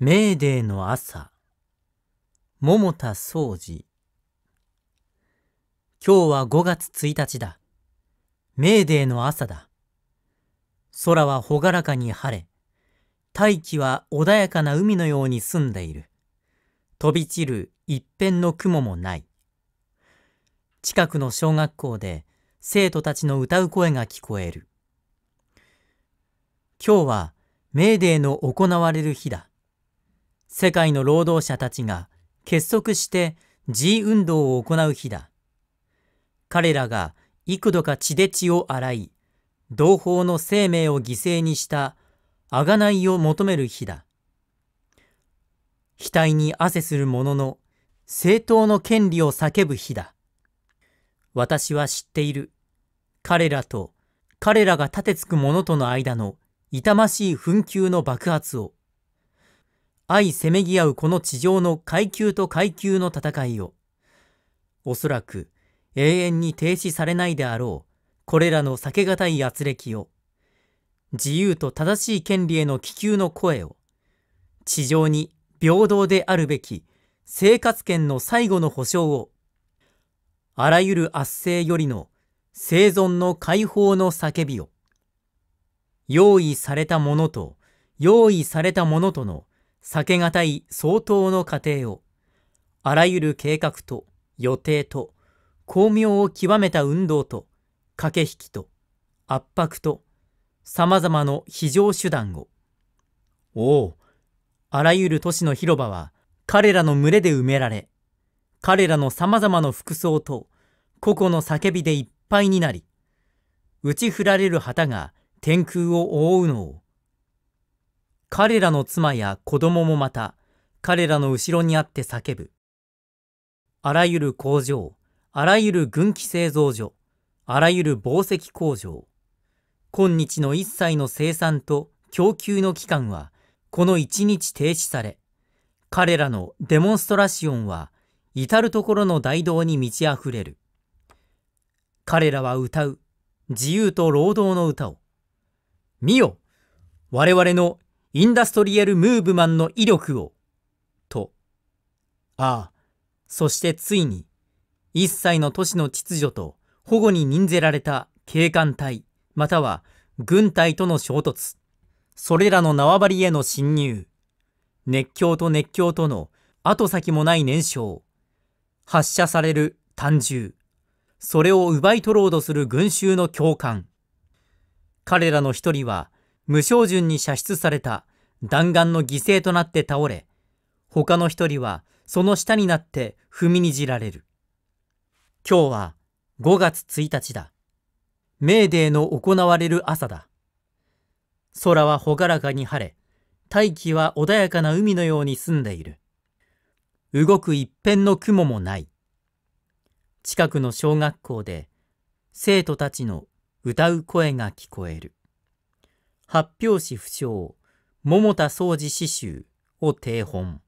メーデーの朝、桃田総司。今日は5月1日だ。メーデーの朝だ。空は朗らかに晴れ、大気は穏やかな海のように澄んでいる。飛び散る一片の雲もない。近くの小学校で生徒たちの歌う声が聞こえる。今日はメーデーの行われる日だ。世界の労働者たちが結束して G 運動を行う日だ。彼らが幾度か血で血を洗い、同胞の生命を犠牲にした贖いを求める日だ。額に汗する者の正当の権利を叫ぶ日だ。私は知っている。彼らと彼らが立てつく者との間の痛ましい紛糾の爆発を。相せめぎ合うこの地上の階級と階級の戦いを、おそらく永遠に停止されないであろう、これらの避けがたい圧力を、自由と正しい権利への気球の声を、地上に平等であるべき生活権の最後の保障を、あらゆる圧政よりの生存の解放の叫びを、用意されたものと用意されたものとの避けがたい相当の過程を、あらゆる計画と予定と巧妙を極めた運動と駆け引きと圧迫と様々の非常手段を。おお、あらゆる都市の広場は彼らの群れで埋められ、彼らの様々な服装と個々の叫びでいっぱいになり、打ち振られる旗が天空を覆うのを彼らの妻や子供もまた、彼らの後ろにあって叫ぶ。あらゆる工場、あらゆる軍機製造所、あらゆる紡績工場、今日の一切の生産と供給の期間は、この一日停止され、彼らのデモンストラシオンは、至る所の大道に満ち溢れる。彼らは歌う、自由と労働の歌を。見よ我々のインダストリエルムーブマンの威力を、と。ああ、そしてついに、一切の都市の秩序と保護に任ぜられた警官隊、または軍隊との衝突。それらの縄張りへの侵入。熱狂と熱狂との後先もない燃焼。発射される単銃。それを奪い取ろうとする群衆の共感。彼らの一人は無照準に射出された弾丸の犠牲となって倒れ、他の一人はその下になって踏みにじられる。今日は5月1日だ。メーデーの行われる朝だ。空は朗らかに晴れ、大気は穏やかな海のように澄んでいる。動く一辺の雲もない。近くの小学校で生徒たちの歌う声が聞こえる。発表誌不詳、桃田総司詩集を定本。